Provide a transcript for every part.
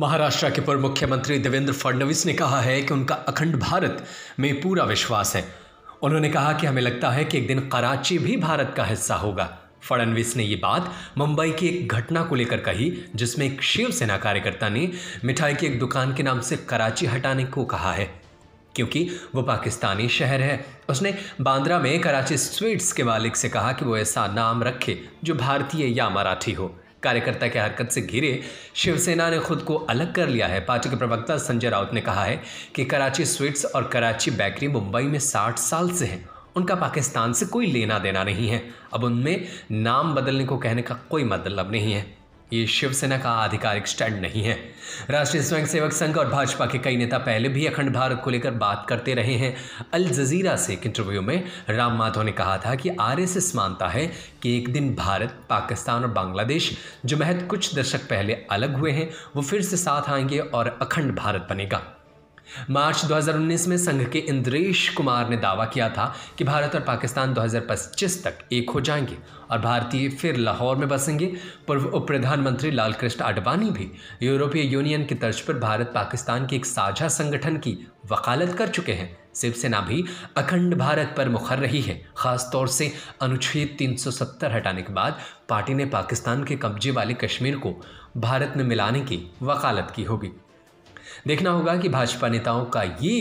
महाराष्ट्र के पूर्व मुख्यमंत्री देवेंद्र फडणवीस ने कहा है कि उनका अखंड भारत में पूरा विश्वास है उन्होंने कहा कि हमें लगता है कि एक दिन कराची भी भारत का हिस्सा होगा फडणवीस ने ये बात मुंबई की एक घटना को लेकर कही जिसमें एक शिवसेना कार्यकर्ता ने मिठाई की एक दुकान के नाम से कराची हटाने को कहा है क्योंकि वो पाकिस्तानी शहर है उसने बांद्रा में कराची स्वीट्स के मालिक से कहा कि वो ऐसा नाम रखे जो भारतीय या मराठी हो कार्यकर्ता की हरकत से घिरे शिवसेना ने खुद को अलग कर लिया है पार्टी के प्रवक्ता संजय राउत ने कहा है कि कराची स्वीट्स और कराची बेकरी मुंबई में साठ साल से हैं उनका पाकिस्तान से कोई लेना देना नहीं है अब उनमें नाम बदलने को कहने का कोई मतलब नहीं है ये शिवसेना का आधिकारिक स्टैंड नहीं है राष्ट्रीय स्वयंसेवक संघ और भाजपा के कई नेता पहले भी अखंड भारत को लेकर बात करते रहे हैं अल जजीरा से एक इंटरव्यू में राम माधव ने कहा था कि आरएसएस मानता है कि एक दिन भारत पाकिस्तान और बांग्लादेश जो महत्व कुछ दशक पहले अलग हुए हैं वो फिर से साथ आएंगे और अखंड भारत बनेगा मार्च 2019 में संघ के इंद्रेश कुमार ने दावा किया था कि भारत और पाकिस्तान 2025 तक एक हो जाएंगे और भारतीय फिर लाहौर में बसेंगे पूर्व उप प्रधानमंत्री लालकृष्ण आडवाणी भी यूरोपीय यूनियन की तर्ज पर भारत पाकिस्तान के एक साझा संगठन की वकालत कर चुके हैं शिवसेना भी अखंड भारत पर मुखर रही है खासतौर से अनुच्छेद 370 हटाने के बाद पार्टी ने पाकिस्तान के कब्जे वाले कश्मीर को भारत में मिलाने की वकालत की होगी देखना होगा कि भाजपा नेताओं का ये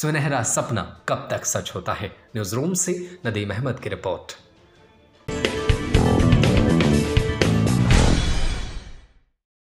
सुनहरा सपना कब तक सच होता है न्यूज रूम से नदीम अहमद की रिपोर्ट